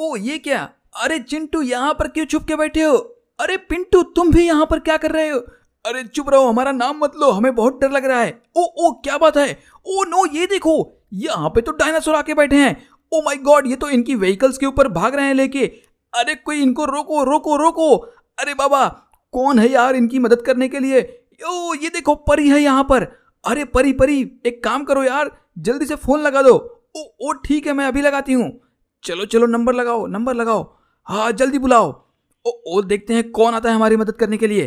ओ ये क्या अरे चिंटू यहाँ पर क्यों छुप के बैठे हो अरे पिंटू तुम भी यहाँ पर क्या कर रहे हो अरे चुप रहो हमारा नाम मत लो हमें बहुत डर लग रहा है ओ ओ क्या बात है ओ नो ये देखो यहाँ पे तो डायनासोर आके बैठे हैं ओ माय गॉड ये तो इनकी व्हीकल्स के ऊपर भाग रहे हैं लेके अरे कोई इनको रोको रोको रोको अरे बाबा कौन है यार इनकी मदद करने के लिए ओ ये देखो परी है यहाँ पर अरे परी परी एक काम करो यार जल्दी से फोन लगा दो ओ ओ ठीक है मैं अभी लगाती हूँ चलो चलो नंबर लगाओ नंबर लगाओ हाँ जल्दी बुलाओ ओ ओ देखते हैं कौन आता है हमारी मदद करने के लिए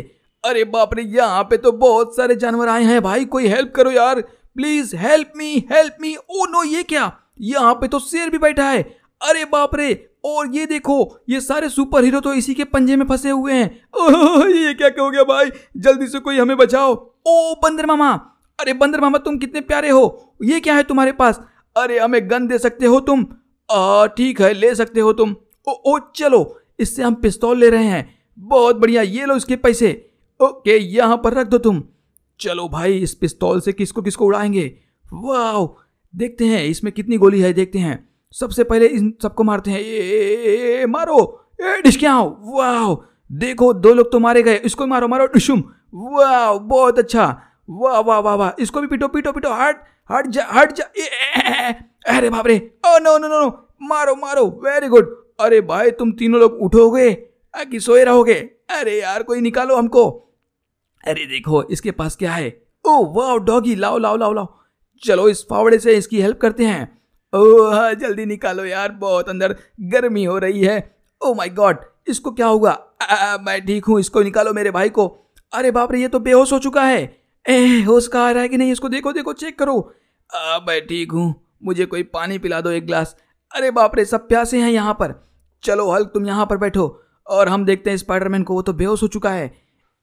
अरे बाप रे यहाँ पे तो बहुत सारे जानवर आए हैं भाई कोई हेल्प करो यार please help me help me oh no ये क्या यहाँ पे तो शेर भी बैठा है अरे बाप रे और ये देखो ये सारे सुपर हीरो तो इसी के पंजे में फंसे हुए हैं ये क्या कहो गया भाई जल्दी से कोई हमें बचाओ ओ बंदर मामा अरे बंदर मामा तुम कितने प्यारे हो ये क्या है तुम्हारे पास अरे हमें गन दे सकते हो तुम ठीक है ले सकते हो तुम ओ ओ चलो इससे हम पिस्तौल ले रहे हैं बहुत बढ़िया ये लो इसके पैसे ओके यहाँ पर रख दो तुम चलो भाई इस पिस्तौल से किसको किसको उड़ाएंगे वाह देखते हैं इसमें कितनी गोली है देखते हैं सबसे पहले इन सबको मारते हैं ए, ए, ए, मारो ए डिस्कियाओ वाह देखो दो लोग तो मारे गए इसको मारो मारो डिशुम वाह बहुत अच्छा वाह वाह वाह वाह इसको भी पीटो पीटो पीटो हार्ट हट जा हट जा अरे बाप रे oh no no no no मारो मारो वेरी गुड अरे भाई तुम तीनों लोग उठोगे कि सोए रहोगे अरे यार कोई निकालो हमको अरे देखो इसके पास क्या है ओ वाह डॉगी लाओ लाओ लाओ लाओ चलो इस फावड़े से इसकी हेल्प करते हैं ओ हाँ जल्दी निकालो यार बहुत अंदर गर्मी हो रही है ओ माय गॉड इसको क्या होगा आ, मैं ठीक हूँ इसको निकालो मेरे भाई को अरे बाप रे ये तो बेहोश हो चुका है ए होश आ रहा है कि नहीं इसको देखो देखो चेक करो आ, मैं ठीक हूँ मुझे कोई पानी पिला दो एक गिलास अरे बाप रे सब प्यासे हैं यहाँ पर चलो हल्क तुम यहाँ पर बैठो और हम देखते हैं स्पाइडरमैन को वो तो बेहोश हो चुका है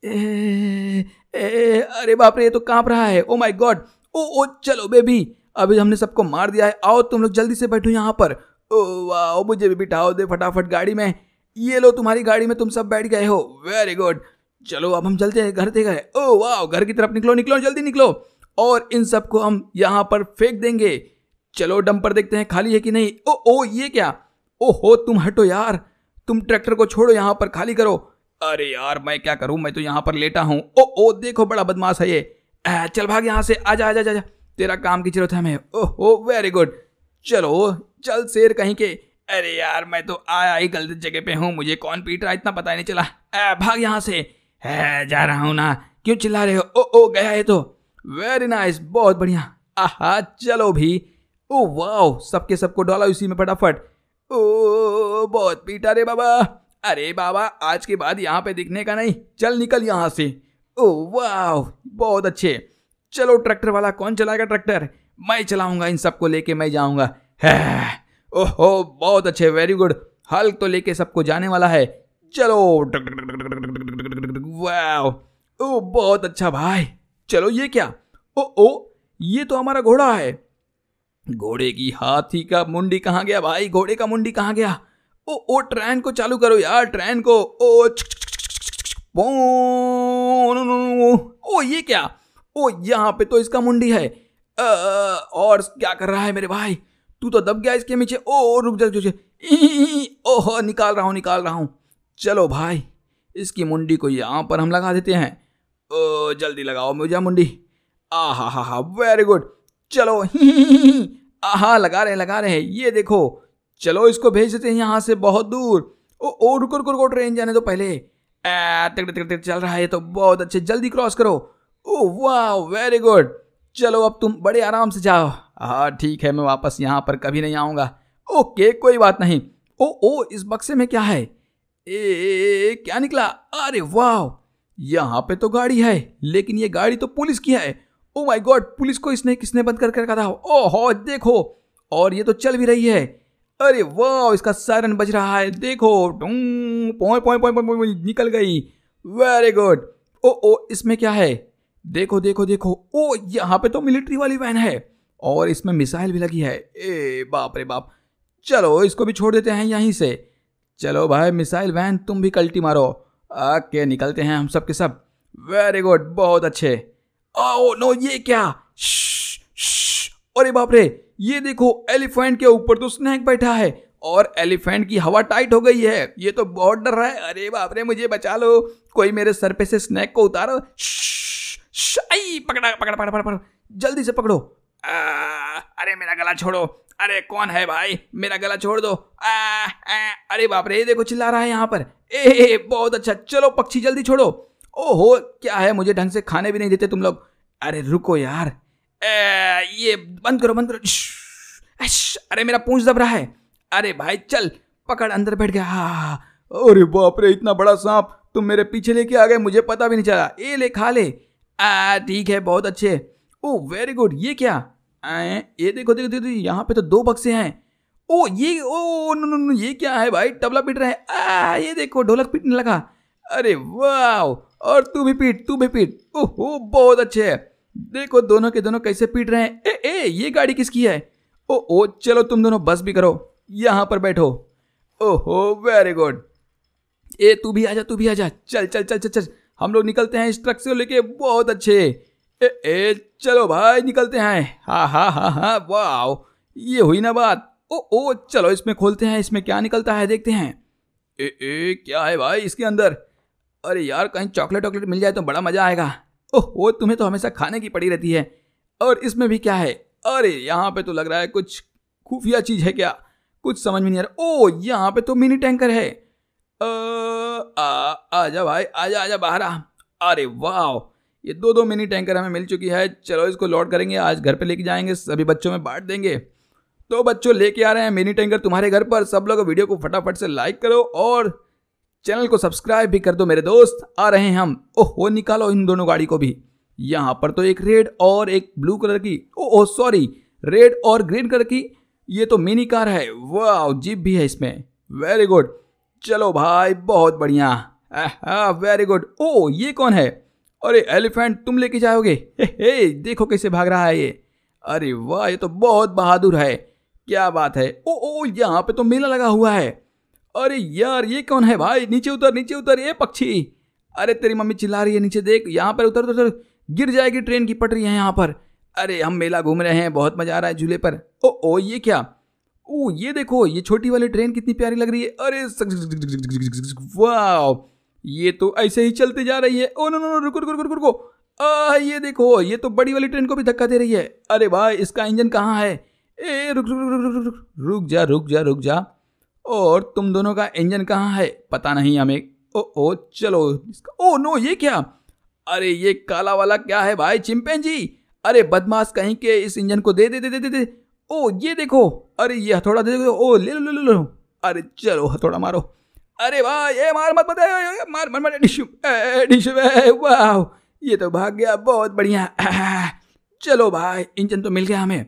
ए, ए, अरे बाप रे ये तो कांप रहा है ओ माय गॉड ओ ओ चलो बेबी अभी हमने सबको मार दिया है आओ तुम लोग जल्दी से बैठो यहाँ पर ओ वाह मुझे भी बिठाओ दे फटाफट गाड़ी में ये लो तुम्हारी गाड़ी में तुम सब बैठ गए हो वेरी गुड चलो अब हम चलते हैं घर देखा है ओ वाह घर की तरफ निकलो निकलो जल्दी निकलो और इन सबको हम यहाँ पर फेंक देंगे चलो डंपर देखते हैं खाली है कि नहीं ओ ओ ये क्या ओ हो तुम हटो यार तुम ट्रैक्टर को छोड़ो यहाँ पर खाली करो अरे यार मैं क्या करूँ मैं तो यहाँ पर लेटा हूँ ओ ओ देखो बड़ा बदमाश है ये आ, चल भाग यहाँ से जा जा, जा तेरा काम की जरूरत है हमें हो वेरी गुड चलो चल शेर कहीं के अरे यार मैं तो आया ही गलत जगह पे हूँ मुझे कौन पीट रहा इतना पता ही नहीं चला आ, भाग यहाँ से है जा रहा हूँ ना क्यों चिल्ला रहे हो ओ ओ गया है तो वेरी नाइस बहुत बढ़िया आहा चलो भी ओ वाओ सबके सबको डाला उसी में फटाफट ओ बहुत पीटा रे बाबा अरे बाबा आज के बाद यहाँ पे दिखने का नहीं चल निकल यहाँ से ओ वाओ बहुत अच्छे चलो ट्रैक्टर वाला कौन चलाएगा ट्रैक्टर मैं चलाऊंगा इन सबको लेके मैं जाऊंगा ओहो बहुत अच्छे वेरी गुड हल्क तो लेके सबको जाने वाला है चलो ओ बहुत अच्छा भाई चलो ये क्या ओ ओ ये तो हमारा घोड़ा है घोड़े की हाथी का मुंडी कहाँ गया भाई घोड़े का मुंडी कहाँ गया ओ ओ ट्रेन को चालू करो यार ट्रेन को ओ ओ ये क्या ओ यहाँ पे तो इसका मुंडी है और क्या कर रहा है मेरे भाई तू तो दब गया इसके पीछे ओ रुक जा ओह निकाल रहा हूँ निकाल रहा हूँ चलो भाई इसकी मुंडी को यहाँ पर हम लगा देते हैं ओ जल्दी लगाओ मुझे मुंडी आ हा हा हा वेरी गुड चलो आ हा लगा रहे लगा रहे ये देखो चलो इसको भेज देते हैं यहाँ से बहुत दूर ओ ओ रुको रुको रुको ट्रेन जाने तो पहले तक तक तक चल रहा है तो बहुत अच्छे जल्दी क्रॉस करो ओ वाह वेरी गुड चलो अब तुम बड़े आराम से जाओ हाँ ठीक है मैं वापस यहाँ पर कभी नहीं आऊँगा ओके कोई बात नहीं ओ ओ इस बक्से में क्या है ए क्या निकला अरे वाह यहाँ पे तो गाड़ी है लेकिन ये गाड़ी तो पुलिस की है ओ माय गॉड पुलिस को इसने किसने बंद कर कर रखा था ओहो देखो और ये तो चल भी रही है अरे वाह इसका सायरन बज रहा है देखो पॉइंट पॉइंट पॉइंट निकल गई वेरी गुड ओ ओ इसमें क्या है देखो देखो देखो ओ oh, यहाँ पे तो मिलिट्री वाली वैन है और इसमें मिसाइल भी लगी है ए बाप रे बाप चलो इसको भी छोड़ देते हैं यहीं से चलो भाई मिसाइल वैन तुम भी कल्टी मारो ओके निकलते हैं हम सब के सब वेरी गुड बहुत अच्छे आओ नो ये क्या अरे बाप रे ये देखो एलिफेंट के ऊपर तो स्नैक बैठा है और एलिफेंट की हवा टाइट हो गई है ये तो बहुत डर रहा है अरे बाप रे मुझे बचा लो कोई मेरे सर पे से स्नैक को उतारो आई पकड़ा पकड़ा पकड़ा पकड़ा जल्दी से पकड़ो आ, अरे मेरा गला छोड़ो अरे कौन है भाई मेरा गला छोड़ दो आ, आ, अरे बाप रे देखो चिल्ला रहा है यहाँ पर ए बहुत अच्छा चलो पक्षी जल्दी छोड़ो ओहो क्या है मुझे ढंग से खाने भी नहीं देते तुम लोग अरे रुको यार ए, ये बंद करो बंद करो अरे मेरा पूछ दब रहा है अरे भाई चल पकड़ अंदर बैठ गया अरे बाप रे इतना बड़ा सांप तुम मेरे पीछे लेके आ गए मुझे पता भी नहीं चला ए ले खा ले ठीक है बहुत अच्छे ओ वेरी गुड ये क्या आए ये देखो देखो देखो, यहाँ पे तो दो बक्से हैं ओ ये ओ नो नो नो ये क्या है भाई तबला पीट रहा है आ ये देखो ढोलक पीटने लगा अरे वाह और तू भी पीट तू भी पीट ओहो बहुत अच्छे है देखो दोनों के दोनों कैसे पीट रहे हैं ए ए ये गाड़ी किसकी है ओ ओ चलो तुम दोनों बस भी करो यहाँ पर बैठो ओहो वेरी गुड ए तू भी आ जा तू भी आ जा चल चल चल चल चल हम लोग निकलते हैं इस ट्रक से लेके बहुत अच्छे ए, ए चलो भाई निकलते हैं हा हा हा हा वाह ये हुई ना बात ओ ओ चलो इसमें खोलते हैं इसमें क्या निकलता है देखते हैं ए ए क्या है भाई इसके अंदर अरे यार कहीं चॉकलेट वॉकलेट मिल जाए तो बड़ा मज़ा आएगा ओह वो तुम्हें तो हमेशा खाने की पड़ी रहती है और इसमें भी क्या है अरे यहाँ पे तो लग रहा है कुछ खुफिया चीज़ है क्या कुछ समझ में नहीं आ रहा ओ यहाँ पे तो मिनी टैंकर है आ, आ, जा भाई आ जा बाहर अरे वाह ये दो दो मिनी टैंकर हमें मिल चुकी है चलो इसको लॉट करेंगे आज घर पे लेके जाएंगे सभी बच्चों में बांट देंगे तो बच्चों लेके आ रहे हैं मिनी टैंकर तुम्हारे घर पर सब लोग वीडियो को फटाफट से लाइक करो और चैनल को सब्सक्राइब भी कर दो मेरे दोस्त आ रहे हैं हम ओह वो निकालो इन दोनों गाड़ी को भी यहाँ पर तो एक रेड और एक ब्लू कलर की ओह सॉरी रेड और ग्रीन कलर की ये तो मिनी कार है वाह जीप भी है इसमें वेरी गुड चलो भाई बहुत बढ़िया वेरी गुड ओ ये कौन है अरे एलिफेंट तुम लेके जाओगे हे हे देखो कैसे भाग रहा है ये अरे वाह ये तो बहुत बहादुर है क्या बात है ओ ओ यहाँ पे तो मेला लगा हुआ है अरे यार ये कौन है भाई नीचे उतर नीचे उतर ये पक्षी अरे तेरी मम्मी चिल्ला रही है नीचे देख यहाँ पर उतर उतर गिर जाएगी ट्रेन की पटरी है यहाँ पर अरे हम मेला घूम रहे हैं बहुत मज़ा आ रहा है झूले पर ओ ओ ये क्या ओ ये देखो ये छोटी वाली ट्रेन कितनी प्यारी लग रही है अरे वाह ये तो ऐसे ही चलते जा रही है ओ नो नो नो रुको रुको रुको रुको आ, ये देखो ये तो बड़ी वाली ट्रेन को भी धक्का दे रही है अरे भाई इसका इंजन कहाँ है ए रुक रुक रुक रुक रुक रुक जा रुक जा रुक जा और तुम दोनों का इंजन कहाँ है पता नहीं हमें ओ ओ चलो ओ नो ये क्या अरे ये काला वाला क्या है भाई चिंपेन जी अरे बदमाश कहीं के इस इंजन को दे दे दे दे दे ओ ये देखो अरे ये हथौड़ा दे दे ओ ले लो ले लो अरे चलो हथौड़ा मारो अरे वाह ये मार मत बता मार मत मत डिशू डिशू वाह ये तो भाग गया बहुत बढ़िया चलो भाई इंजन तो मिल गया हमें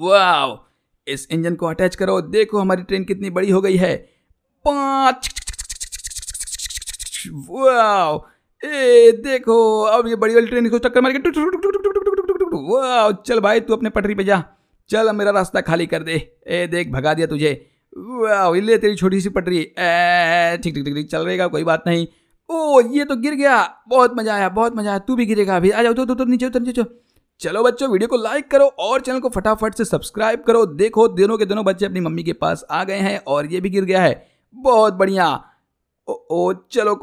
वाह इस इंजन को अटैच करो देखो हमारी ट्रेन कितनी बड़ी हो गई है पाँच वाह ए देखो अब ये बड़ी वाली ट्रेन को टक्कर मार के वाह चल भाई तू अपने पटरी पे जा चल मेरा रास्ता खाली कर दे ए देख भगा दिया तुझे वाह ले तेरी छोटी सी पटरी ठीक ठीक ठीक चल रहेगा कोई बात नहीं ओ ये तो गिर गया बहुत मज़ा आया बहुत मज़ा आया तू भी गिरेगा अभी आ जाओ तो, तो, तो नीचे उतर नीचे चलो बच्चों वीडियो को लाइक करो और चैनल को फटाफट से सब्सक्राइब करो देखो दिनों के दिनों बच्चे अपनी मम्मी के पास आ गए हैं और ये भी गिर गया है बहुत बढ़िया ओ, ओ चलो